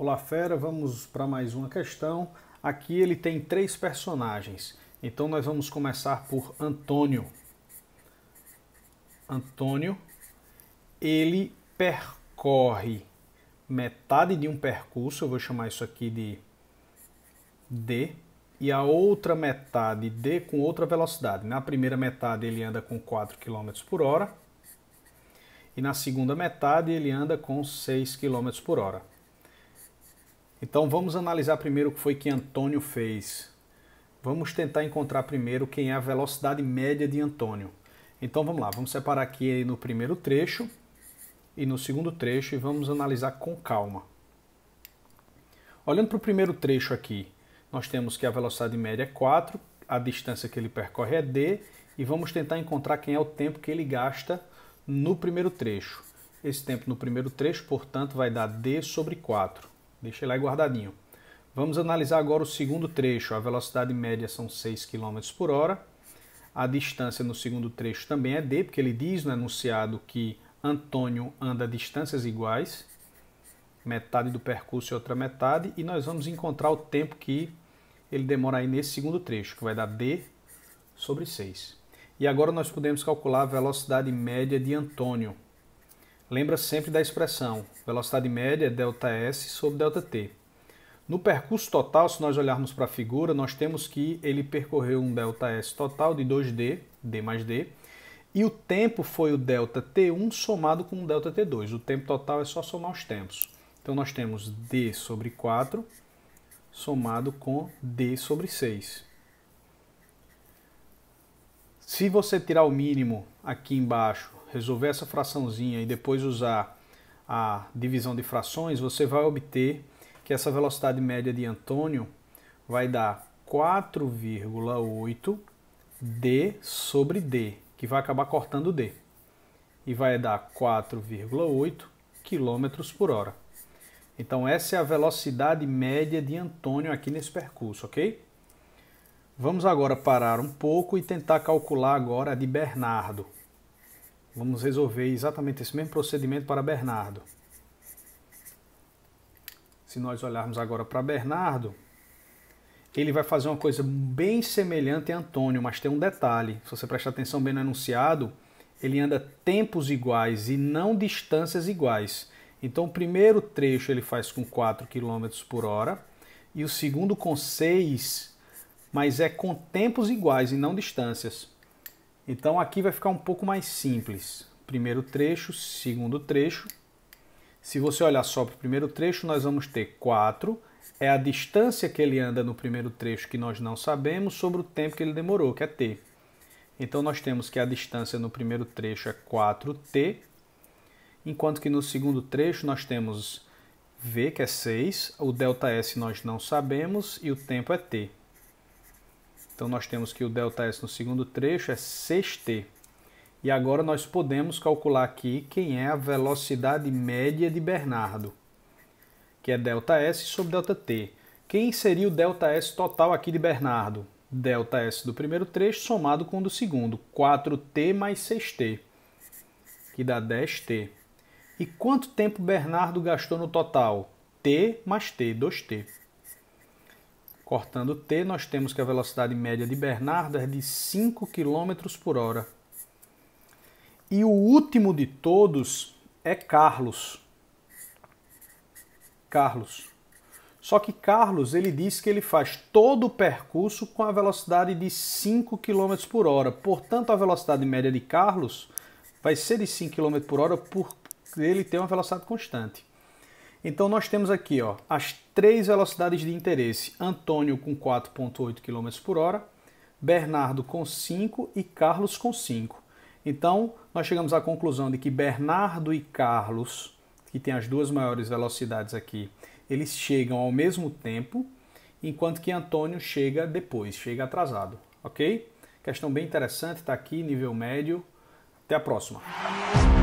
Olá Fera, vamos para mais uma questão. Aqui ele tem três personagens, então nós vamos começar por Antônio. Antônio, ele percorre metade de um percurso, eu vou chamar isso aqui de D, e a outra metade D com outra velocidade. Na primeira metade ele anda com 4 km por hora, e na segunda metade ele anda com 6 km por hora. Então vamos analisar primeiro o que foi que Antônio fez. Vamos tentar encontrar primeiro quem é a velocidade média de Antônio. Então vamos lá, vamos separar aqui no primeiro trecho e no segundo trecho e vamos analisar com calma. Olhando para o primeiro trecho aqui, nós temos que a velocidade média é 4, a distância que ele percorre é d e vamos tentar encontrar quem é o tempo que ele gasta no primeiro trecho. Esse tempo no primeiro trecho, portanto, vai dar d sobre 4. Deixei lá guardadinho. Vamos analisar agora o segundo trecho. A velocidade média são 6 km por hora. A distância no segundo trecho também é D, porque ele diz no enunciado que Antônio anda distâncias iguais, metade do percurso e outra metade, e nós vamos encontrar o tempo que ele demora aí nesse segundo trecho, que vai dar D sobre 6. E agora nós podemos calcular a velocidade média de Antônio, Lembra sempre da expressão velocidade média é ΔS sobre ΔT. No percurso total, se nós olharmos para a figura, nós temos que ele percorreu um ΔS total de 2D, D mais D, e o tempo foi o ΔT1 somado com o ΔT2. O tempo total é só somar os tempos. Então nós temos D sobre 4 somado com D sobre 6. Se você tirar o mínimo aqui embaixo resolver essa fraçãozinha e depois usar a divisão de frações, você vai obter que essa velocidade média de Antônio vai dar 4,8 d sobre d, que vai acabar cortando d. E vai dar 4,8 km por hora. Então essa é a velocidade média de Antônio aqui nesse percurso, ok? Vamos agora parar um pouco e tentar calcular agora a de Bernardo. Vamos resolver exatamente esse mesmo procedimento para Bernardo. Se nós olharmos agora para Bernardo, ele vai fazer uma coisa bem semelhante a Antônio, mas tem um detalhe. Se você prestar atenção bem no enunciado, ele anda tempos iguais e não distâncias iguais. Então, o primeiro trecho ele faz com 4 km por hora e o segundo com 6, mas é com tempos iguais e não distâncias. Então aqui vai ficar um pouco mais simples. Primeiro trecho, segundo trecho. Se você olhar só para o primeiro trecho, nós vamos ter 4. É a distância que ele anda no primeiro trecho que nós não sabemos sobre o tempo que ele demorou, que é t. Então nós temos que a distância no primeiro trecho é 4t, enquanto que no segundo trecho nós temos v, que é 6, o ΔS nós não sabemos e o tempo é t. Então nós temos que o ΔS no segundo trecho é 6t. E agora nós podemos calcular aqui quem é a velocidade média de Bernardo, que é ΔS sobre ΔT. Quem seria o ΔS total aqui de Bernardo? ΔS do primeiro trecho somado com o do segundo, 4t mais 6t, que dá 10t. E quanto tempo Bernardo gastou no total? T mais T, 2T. Cortando T, nós temos que a velocidade média de Bernardo é de 5 km por hora. E o último de todos é Carlos. Carlos. Só que Carlos ele diz que ele faz todo o percurso com a velocidade de 5 km por hora. Portanto, a velocidade média de Carlos vai ser de 5 km por hora porque ele tem uma velocidade constante. Então nós temos aqui ó, as três velocidades de interesse. Antônio com 4.8 km por hora, Bernardo com 5 e Carlos com 5. Então nós chegamos à conclusão de que Bernardo e Carlos, que têm as duas maiores velocidades aqui, eles chegam ao mesmo tempo, enquanto que Antônio chega depois, chega atrasado, ok? Questão bem interessante, está aqui, nível médio. Até a próxima!